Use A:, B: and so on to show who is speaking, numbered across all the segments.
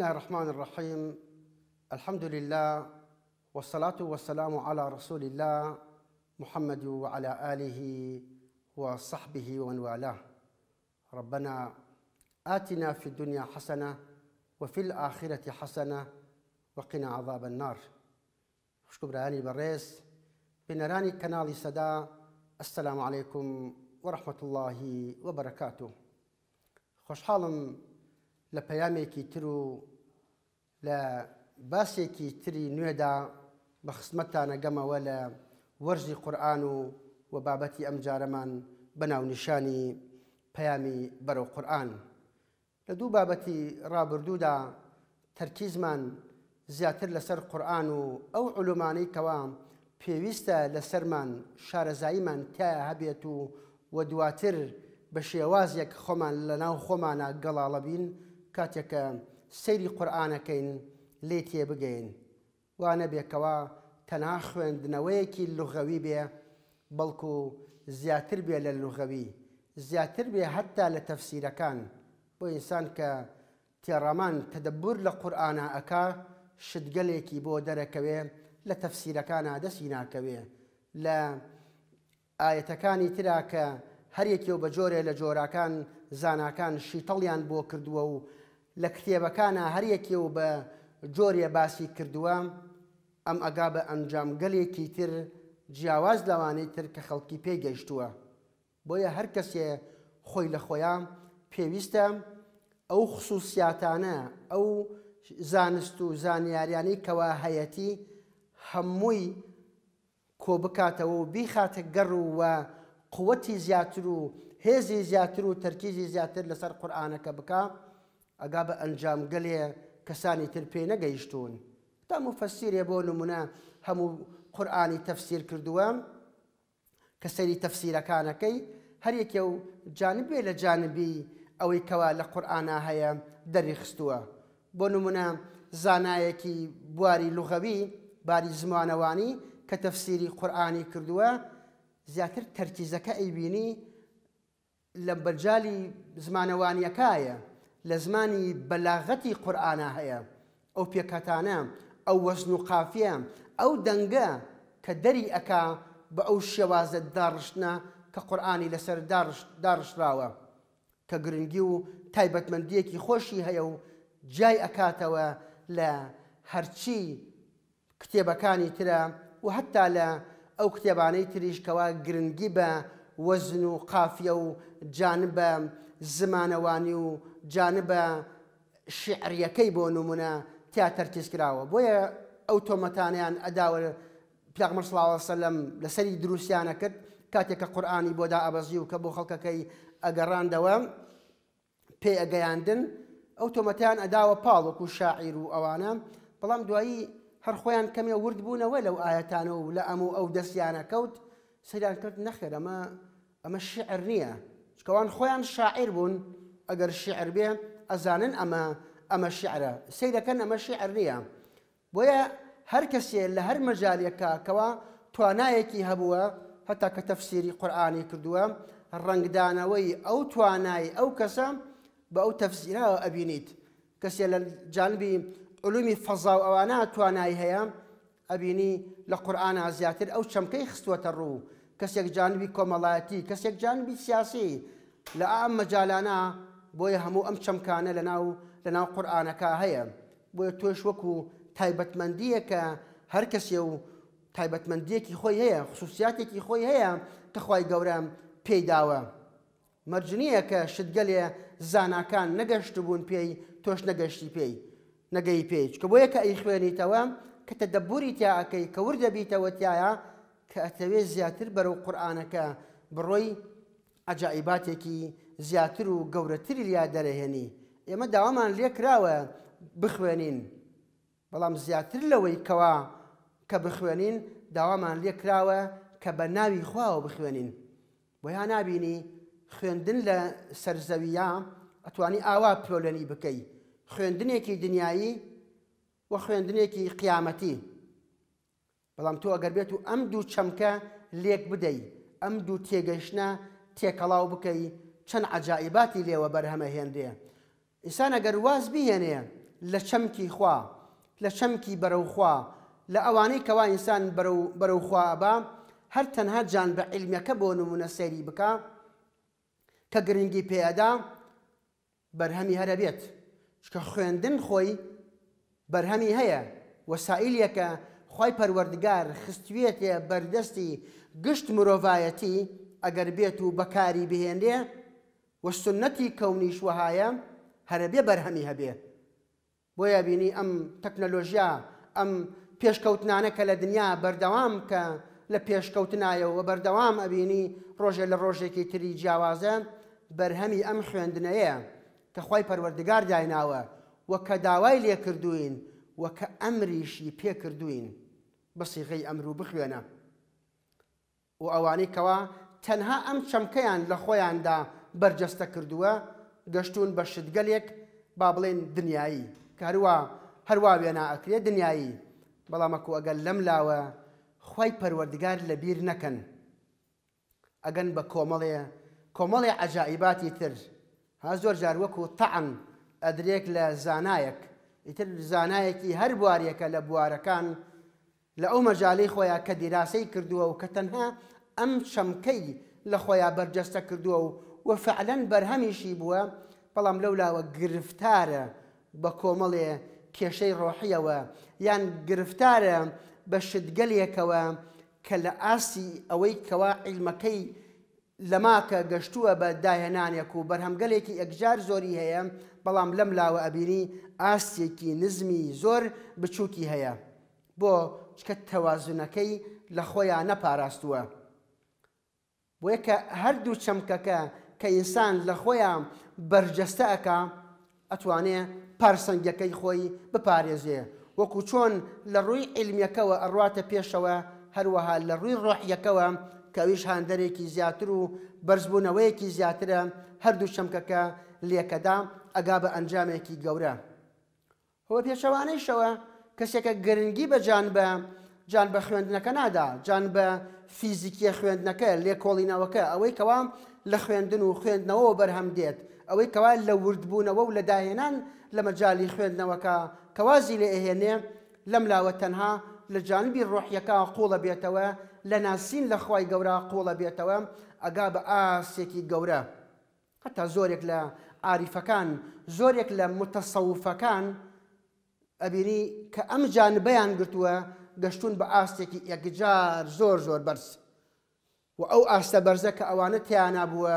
A: الله الرحمن الرحيم الحمد لله والصلاة والسلام على رسول الله محمد وعلى آله وصحبه ومن والاه ربنا آتنا في الدنيا حسنة وفي الآخرة حسنة وقنا عذاب النار خوشكب راني بريس بنراني كنالي سدا السلام عليكم ورحمة الله وبركاته خوشحالم لە پەیامێکی تر و لە باسێکی تری نوێدا بە خسمەتانە گەمەوە لە وەرزی قورآن و و بابەتی ئەم جارەمان بەناونیشانی پەیامی بەرەو قورآن لە دوو بابەتی ڕابردوودا تەرکیزمان زیاتر لەسەر قورآن و ئەو علومانەی کەوا پێویستە لەسەرمان شارەزاییمان تایە هەبێت و و دواتر بە شێوازێک خۆمان لە ناو خۆمانە گەڵاڵەبین کاتێکە سەیری قورآانەکەین لێ تێ بگەین وانە بێکەوە تەنا خوێندنەوەیەکی لوغەوی بێ بەڵکو زیاتر بێ لە لوغەوی زیاتر بێ هەتا لە تەفسیرەکان بۆ ئینسان کە تێڕەمان تەدەبور لە قورآانە ئەک شتگەلێکی بۆ دەرەکەوێ لە تەفسیرەکانە دەستی ناکەوێ لە ئاەتەکانی تراکە هەریەکی و بە جۆرێ لە جۆراکان زاناکان شیتەڵیان بۆ کردووە و لە کتێبەکانە هەریەکی و بە جۆریە باسی کردووە ئەم ئەگا بە ئەنجامگەلێکی تر جیاواز لەوانەی تر کە خەڵکی پێگەیشتووە بۆیە هەر کەسێ خۆی لە خۆیان پێویستە ئەو خصوصیاتانە ئەو زانست و زانیاریانی کەوا هەیەتی هەمووی کۆ بکاتەوە و بیخاتە گەڕ وە قوەتی زیاتر و هێزی زیاتر و تەرکیزی زیاتر لەسەر قورآانەکە بکە ئەگا بە ئەنجامگەلێ کەسانی تر پێ نەگەیشتون تا مفەسیرێ بۆ نمونە هەموو قورآانی تەفسیر کردووە کە سەری تەفسیرەکانەکەی هەرێکە و جانبێ لە جانبی ئەوەی کەوا لە قورآە هەیە دەریخستووە بۆ نمونە زانایەکی بواری لوغەوی باری زمانەوانی کە تەفسیری قورآانی کردووە زیاتر تەرکیزەکە ئەیبینی لە بەرجای زمانەوانیەکایە لە زمانی بەلاغەتی قورآە هەیە ئەو پێکەتانە ئەو وەزن و قافە ئەو دەنگە کە دەری ئەک بە ئەو شێوازە داڕشتە کە قورآانی لەسەر داڕشراوە کە گرنگی و تایبەتمەندیەکی خۆشی هەیە و جای ئەکاتەوە لە هەرچی کتێبەکانی ترە و هەتا لە ئەو کتێبانەی تریشکەوە گرنگی بە وەزن و قافە و جانبە زمانەوانی و جانبە شعریەکەی بۆ نمونە تیاتەرکیز کراوە بۆیە ئەو تۆمەتانیان ئەداوە پیاغمە سلاوەسە لەم لەسەری دروستیانە کرد کاتێککە قورآانی بۆدا ئابەزی و کە بۆ خەڵکەکەی ئەگەڕاندەوە پێ ئەگەیاندن ئەو تۆمەتیان ئەداوە پاڵوەکو شاعیر و ئەوانە بەڵام دوایی هەر خۆیان کەمێ ورد بوونەوە لەو ئاەتانەوە و لە ئەموو ئەو دەستیانە کەوت سەریان کرد نەخێر ئەمە ئەمە شعر نییە چکەوان خۆیان شاعیر بوون اگر شعر ازانن اما اما شعره شعرە سیرەکەن اما شعر نییە بۆیە هەر کەسێ لە هەر مەجاالەکە کەوا توانایەکی هەبووە هەتا کە تەفسیری قورآانی کردووە ڕنگدانەوەی ئەو او ئەو کەسە بە ئەو تەفسیرەوە ئەبینیت کەسێ لە جانبی علومی فەزا و ئەوانە توانایی هەیە ئەبینی لە قورآە زیاتر ئەو چەمکەی خستوەتە ڕوو کەسێک جانبی کۆمەڵایەتی کەسێک جانبی سیاسی لە ئام مەجاالانە بۆیە هەموو ئەم چەمکانە لە ناو لە ناو قورآانەکە هەیە بۆیە توێش وەکو تایبەتمەندیەکە هەر کەسێ و تایبەتمەندیەکی خۆی هەیە خصوصیاتێکی خۆی هەیە کەخوای گەورە پێیداوە مەرجنیە کە شتگەلێ زاناکان نەگەشت بوون پێی تۆش نەگەشتی پێی نەگەی پێیچ کە بۆیە کە ئەی خوێنیتەوە کە تەدەبوری تیاکەی کەور دەبیتەوە تایە کە ئەتەوێت زیاتر بەرەو قورآانەکە بڕۆی عجائباتێکی زیاتر و گەورەتری لیا دەرەهێنی ئێمە داوامان لێ کراوە بخوێنین بەڵام زیاتر لەوەی کەوا کە بخوێنین داوامان لێ کراوە کە بە ناوی خواوە بخوێنین بۆیان نبینی خوێندن لە سەرزەویە ئەتوانی ئاوا پۆلەنی بکەی خوێندنێکی دنیایی و خوێندنێکی قیامەتی بەڵام تۆ ئەگەر بێت و ئەم دوو چەمکە لێک بدەی ئەم دوو تێگەشتە تێکەڵاو بکەی چەند عجائباتی لێوە بەرهەمە هێندێ ئینسانە گەرواز بهێنێ لە چەمکی خوا لە چەمکی بەرەوخوا لە ئەوانەی کەوا ئینسان بەرەوخوابا هەر تەنها جان بە علمیەکە بۆ نمونە سەیری بکە کە گرنگی پێدا بەرهەمی هەرە بێت چکە خوێندن خۆی بەرهەمی هەیە وەسائلەکە خی پەروەردگار خستوێتێ بەردەستی گشت مرۆڤایەتی ئەگەر بێت و بەکاری بهێنێ وەسنەتی کەونیش وهایە هەرەبێ بەرهەمی هەبێ بۆیە بینی ئەم تەکنەلۆژیا ئەم پێشکەوتنانە کە لە دنیا بەردەوام کە لە پێشکەوتنایەوە بەردەوام ئەبینی ڕۆژێ لە ڕۆژێکی تری جیاوازە بەرهەمی ئەم خوێندنەیە کە خی پەروەردگار دایناوە وەکە داوای لێ کردوین وەکە ئەمریشی پێکردوین بەسیغی ئەمر و بخوێنە و ئەوانەی کەوا تەنها ئەم چەمکەیان لە خۆیاندا بەرجەستە کردووە گەشتون بە شتگەلێک با بڵێن دنیایی کاروە هەروە وێنا ئەکرێ دنیایی بەڵامەکو ئەگەل لەم لاوە خی پەروەردگار لە بیر نەکەن ئەگەن بە کۆمەڵێ کۆمەڵێ عجائیباتی تر ها زۆر جار وەکو تەعن ئەدرێک لە زانایەک ئیتر زانایەکی هەر بوارەکە لە بوارەکان لە ئەو مەجاالەی خۆیان کە دیراسی کردووە و کە تەنها ئەم شەمکەی لە خۆیان بەرجەستە کردووە و و فعلەن بەرهەمیشی بووە بەڵام لەولاوە گرفتارە بە کۆمەڵێ کێشەی ڕۆحیەوە یان گرفتارە بە شتگەلێکەوە کە لە ئاسی ئەوەی کەوا عیلمەکەی لەماکە گەشتووە بە داهێنانێک و بەرهەمگەلێکی ئەگجار زۆری هەیە بەڵام لەم لاوە ئەبینی ئاستێکی نزمی زۆر بچووکی هەیە بۆ چکە تەوازنەکەی لە خۆیان نەپاراستووە. بۆیە کە هەردوو چەمکەکە کە ئینسان لە خۆیان بەرجەستە ئەکا ئەتوانێ پارسەنگەکەی خۆی بپارێزێ وەکو چۆن لە ڕووی علمیەکەەوە ئەڕاتە پێشەوە هەروەها لە ڕووی ڕۆحیەکەوە کەویش هاندەرێکی زیاتر و بەرزبوونەوەیەکی زیاترە هەردوو شەمکەکە لێکەدا ئەگا بە ئەنجامێکی گەورە. هەوە پێشەوانەیشەوە کەسێکە گرنگی بەجان بە جان بە خوێندنەکە نادا جان بە فیزیکیە خوێندنەکە لێکۆڵینەوەکە ئەوەی کەوام لە خوێندن و خوێندنەوە بەرهەم دێت ئەوەی کەوا لە وردبوونەوە و لەداهێنان لە مەجای خوێندنەوەکە کەوازی لێ ئەهێنێ لەم لاوە تەنها لە جانبی ڕۆحیەکە قوڵە بێتەوە لە ناسین لە خی گەورە قوڵە بێتەوە ئەگا بە ئاسێکی گەورە هەتا زۆرێک لە عریفەکان زۆرێک لە متەسەوفەکان ئەبینی کە ئەم جانبەیان گرتووە گەشتون بە ئاستێکی یەکجار زۆر زۆر بەرز و ئەو ئاستە بەرزە کە ئەوانە تیانە بووە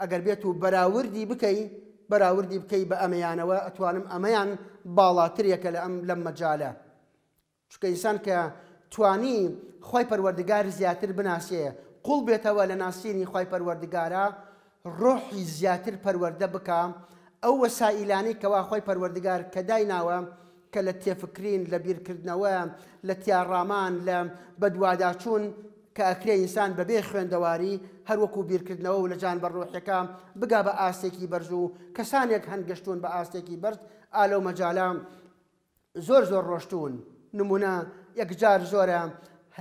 A: ئەگەر بێت و بەراوردی بکەی بەراوردی بکەی بە ئەمەیانەوە ئەتوانم ئەمەیان باڵاتریەکە لە ئەم لەم مەجاالە چکە ئینسان کە توانی خی پەروەردگار زیاتر بناسیێ قوڵ بێتەوە لە ناسینی خی پەروەردگارە ڕۆحی زیاتر پەروەەردە بکە ئەو وەسائلانی کەوا خۆی پەروەردگار کە دایناوە کە لە تێفکرین لە بیرکردنەوە لە تیاڕامان لە بەدوواداچوون کە ئەکرێ ئینسان بەبێ خوێندەواری هەروەکو بیرکردنەوە و لە جان بەڕۆحەکە بگا بە ئاستێکی بەرز و کەسانێک هەنگەشتون بە ئاستێکی بەرد ئالە مەجاالام زۆر زۆر ڕۆشتون نمونە یەکجار زۆرە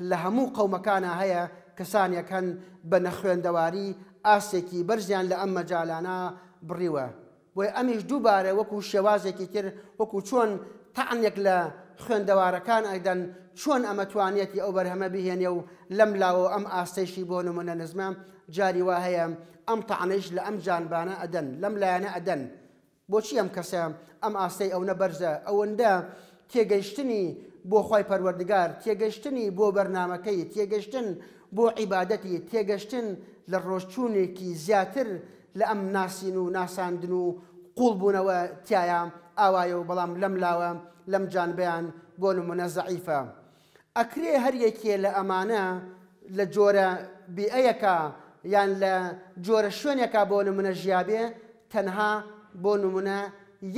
A: لە هەموو قەومەکانە هەیە کەسانێک هەن بە نەخوێندەواری ئاستێکی بەرزیان لە ئەم مەجاالانە بڕیوە. بۆی ئەمیش دووبارە وەکو شێوازێکی تر وەکو چۆن تەعنێک لە خوێندەوارەکان ئەیدەن چۆن ئەمەتوانێتی ئەو بەرهەمە بهێنێ و لەم لاوە ئەم ئاستەیشی بۆ نمونە نزمە جاری وا هەیە ئەم تەعنش لە ئەم جانبانە ئەدەن لەم لایەنە ئەدەن بۆچی ئەم کەسە ئەم ئاستەی ئەو نەبەرزە ئەوەندە تێگەیشتنی بۆ خی پەروەردگار تێگەشتنی بۆ بەرنمەکەی تێگەشتن بۆ عیبادەتی تێگەشتن لە ڕۆژچوونێکی زیاتر لە ئەم ناسین و ناساندن و قوڵ بوونەوە تایە ئاوایە و بەڵام لەم لاوە لەم جانبیان بۆ نمونە زعیفە. ئەکرێ هەریەکێ لە ئەمانە لە جۆرە بیئەیەەکە یان لە جۆرە شوێنێکە بۆ نمونە ژیابێ تەنها بۆ نمونە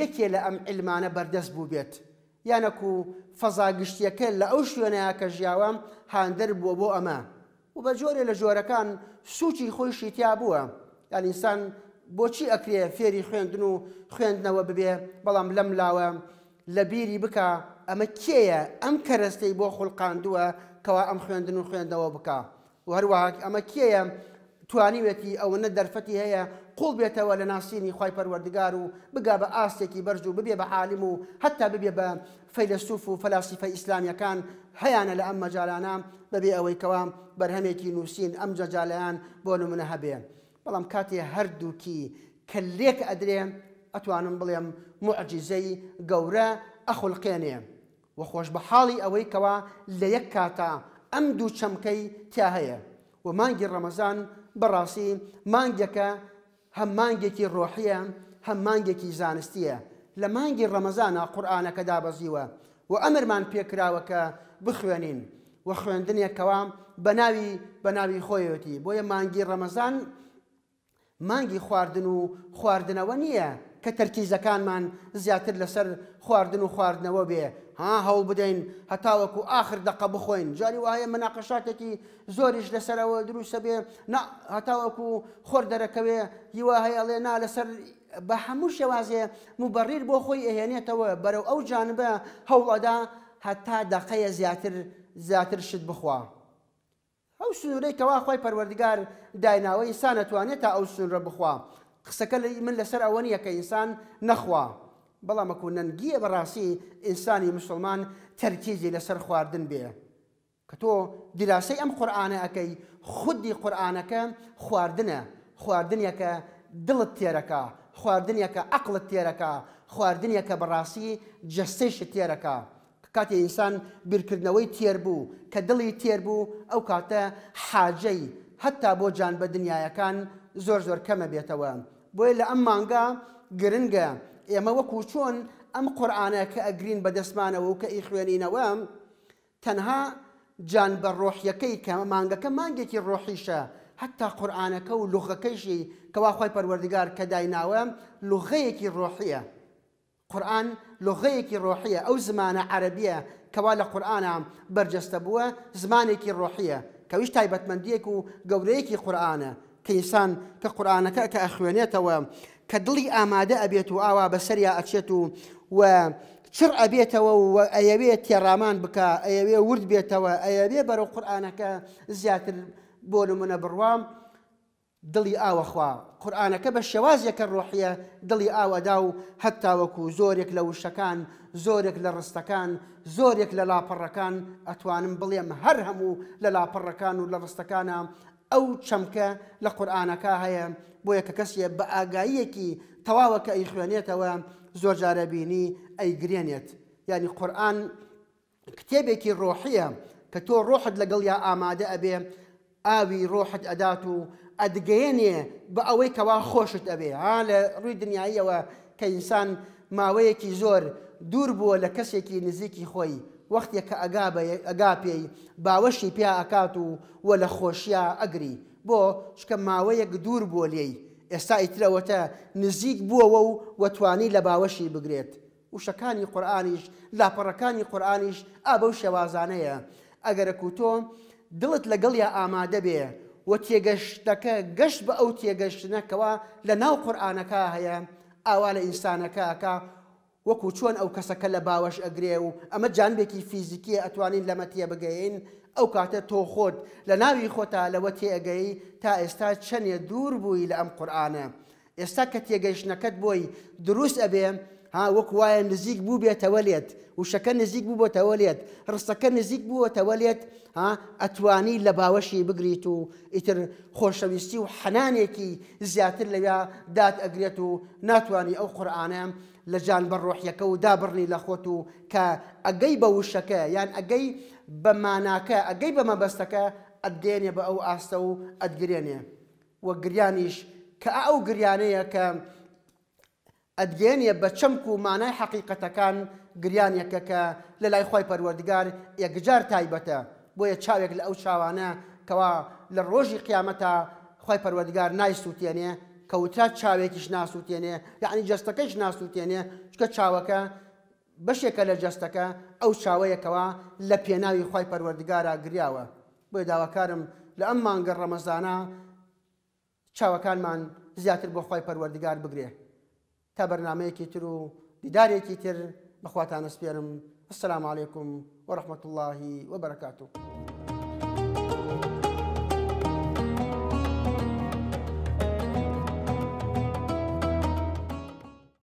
A: یەکێ لە ئەم علمانە بەردەست بوو بێت. یانەکو فەزاگشتیەکە لە ئەو شوێنەیە کە ژیاوەم هاندر بووە بۆ ئەمە. و بە جۆرێ لە جۆرەکان سوچی خۆی شیتیا بووە یانئسان بۆچی ئەکرێ فێری خوێندن و خوێندنەوە ببێ بەڵام لەم لاوە لە بیری بکە ئەمە کێیە ئەم کەرەستەی بۆ خوڵقااندووە کەوا ئەم خوێندن و خوێندەوە بکە و هەروەها ئەمە کێیە توانیوێتی ئەوەنە دەرفەتی هەیە قوڵ بێتەوە لە ناسینی خی پەروەردگار و بگا بە ئاستێکی بەرج و ببێ بە عالم و هەتا ببێ بە فەیلسوف و فەلاسیفە ئیسلامیەکان هەیەە لە ئەم مەجارانە بەبێ ئەوەی کەوام بەرهەمێکی نووسین ئەم جەجالیان بۆ نمونە هەبێ. بەڵام کاتێ هەردووکی کە لێک ئەدرێ ئەتوانم بڵێم معجززەی گەورە ئەخلقێنێ و خۆش بە حاڵی ئەوەی کەوا لە یەک کاتا ئەم دوو چەمکەی تیا هەیە و مانگی ڕەمەزان بەڕاستی مانگەکە هەم مانگێکی ڕۆحیە هەم مانگێکی زانستیە لە مانگی ڕەمەزانە قورآانەکە دابەزیوە و ئەمرمان پێکراوەکە بخوێنین و خوێندنێکەوە بە ناوی بە ناوی خۆیەتی بۆیە مانگی ڕەمەزان مانگی خواردن و خواردنەوە نییە کە تەرکیزەکانمان زیاتر لەسەر خواردن و خواردنەوە بێ ها هەوڵ بدەین هەتاوەکو آخر دقه بخۆین جاری وایە مناقەشاتێکی زۆریش لەسەرەوە دروستە بێ هەتاوەکو خۆردەرەکەوێ هیوا هەیەڵێ نا لەسەر بە هەموو شێوازێ موبەڕیر بۆ خۆی ئەهێنێتەوە بەرەو ئەو جانبە هەوڵەدا هەتا دقەیە زیاتر زیاتر شت بخوا. ئەو سنوورەی کەوا خۆی پەروەردگار دایناوە ئینسان ئەتوانێت تا ئەو سنوورە بخوا قسەکە من لەسەر ئەوە نیە کە ئینسان نەخوا بەڵامەکو نەنگیە بەڕاستی ئینسانی مسلمان تەرکیزی لەسەر خواردن بێ کە تۆ دیراسی ئەم قورآانە ئەەکەی خودی قورآانەکە خواردنە خواردنیەکە دڵت تێرەکە خواردنیەکە عقلت تێرەکە خواردنیەکە بەڕاستی جستەیشت تێرەکە کاتێ ئینسان بیرکردنەوەی تێر بوو کە دڵی تێر بوو ئەو کاتە حاجەی هەتا بۆ جان بە دنیایەکان زۆر زۆر کەمە بێتەوە بۆیە لە ئەم مانگا گرنگە ئێمە وەکو چۆن ئەم قورآانە کە ئەگرین بە دەستمانەوە و کە ئی خوێنینەوە تەنها جان بە ڕۆحیەکەی کە مانگەکە مانگێکی ڕۆحیشە حتا قورآانەکە و لوغەکەیشی کەواخوای پەروەردگار کە دایناوە لوغەیەکی ڕۆحیە قرآن لغەیەکی ڕۆحیە أو زمانە عربية کەوا قرآن قورآە بەرجەستە بووە كويش ڕۆحیە کەویش تایبەتمەندیەک و گەورەیەکی قورآانە کە ئینسان كدلي آمادة أبيتو ئەخوێنێتەوە کە دڵی ئامادە ئەبێت و ئاوا بەسەریا ئەچێت و ورد بێتەوە ئەیەوێ برو قرآنك زيات بۆ من بروام دڵی ئاوەخوا قورآانەکە بە شێوازیەکە ڕۆحیە دڵی ئاوەدا و هەتاوەکو زۆرێک لە وشەکان زۆرێک لە ڕستەکان زۆرێک لە لاپەڕەکان ئەتوانم بڵێم هەر هەموو لە لاپەڕەکان و لە ڕستەکانە ئەو چەمکە لە قورآانەکە هەیە بۆ یەکە کەسیە بە ئاگاییەکی تەواوەکە ئەی خوێنێتەوە زۆر جارەبینی ئەیگرێنێت یعنی قورآن کتێبێکی ڕۆحیە کە تۆ ڕۆحت لەگەڵ یا ئامادە ئەبێ ئاوی ڕۆحت ئەدات و ئەدگەێنێ بە ئەوەی کەوا خۆشت ئەبێ ها لە ڕووی دنیاییەوە کە ئینسان ماوەیەکی زۆر دوور بووە لە کەسێکی نزیکی خۆی وەختێک کە ئەگا پێی باوەشی پیا ئەکات و وە لە خۆشیە ئەگری بۆ شکە ماوەیەک دوور بۆ لێی ئێستا ئیترەوەتە نزیک بووەوە و وەتوانی لە باوەشی بگرێت وشەکانی قورآانیش لاپەڕەکانی قورآانیش ئا بەو شێوازانەیە ئەگەرە کوتۆ دڵت لەگەڵ یا ئامادە بێ و تێگەشتەکە گەشت بە ئەو تێگەشتنەکەەوە لە ناو قورآانەکە هەیە ئاوا لە ئینسانەکەکە وەکو چۆن ئەو کەسەکە لە باوەش ئەگرێ و ئەمە جانبێکی فیزیکی ئەتوانین لەمەتیە بگەین ئەو کاتە تۆ خۆت لە ناوی خۆتا لەوە تێگەی تا ئێستا چەنێ دوور بووی لە ئەم قورآانە. ئێستا کە تێگەشتەکەت بۆی دروست ئەبێ ها وەک وایە نزیک بوو بێتەوەلێت وشەکە نزیک بوو بۆ تەوەلێت ڕستەکە نزیک بووە تەوەلێت ها ئەتوانی لە باوەشی بگریت و ئیتر خۆشەویستی و حەنانێکی زیاتر لەویا داد ئەگرێت و ناتوانانی ئەو قورآانەم لە جان بەڕۆحیەکە و دابڕنی لە خۆت و کە ئەگەی بە وشەکە یان ئەگەی بەماناکە ئەگەی بە مەبەستەکە ئەدێنێ بە ئەو ئاستە و ئەدگرێنێ وە گریانیش کە ئەو گریانەیە کە ئەدگەێنە بە چەمک و مانای حەقیقەتەکان گریانەکە کە لە لای خۆی پەروەردگار یەکجار تایبەتە بۆیە چاوێک لە ئەو چاوانە کەوا لە ڕۆژی قیامەتە خۆی پەروەردگار نایسووتێنێ کەوترا چاوێکیش ناسووتێنێ یعنی جستەکەیش ناسووتێنێ چکە چاوەکە بەشێکە لە جستەکە ئەو چاوەیەکەوە لە پێناوی خی پەروەردگارە گریاوە بۆی داواکارم لە ئەم مانگە ڕەمەزانە چاوەکانمان زیاتر بۆ خی پەروەردگار بگرێ تا بەرنمەیەکی تر و دیدارێکی تر بەخواتانە سپێرم السلام عليكم ورحمة الله وبركاته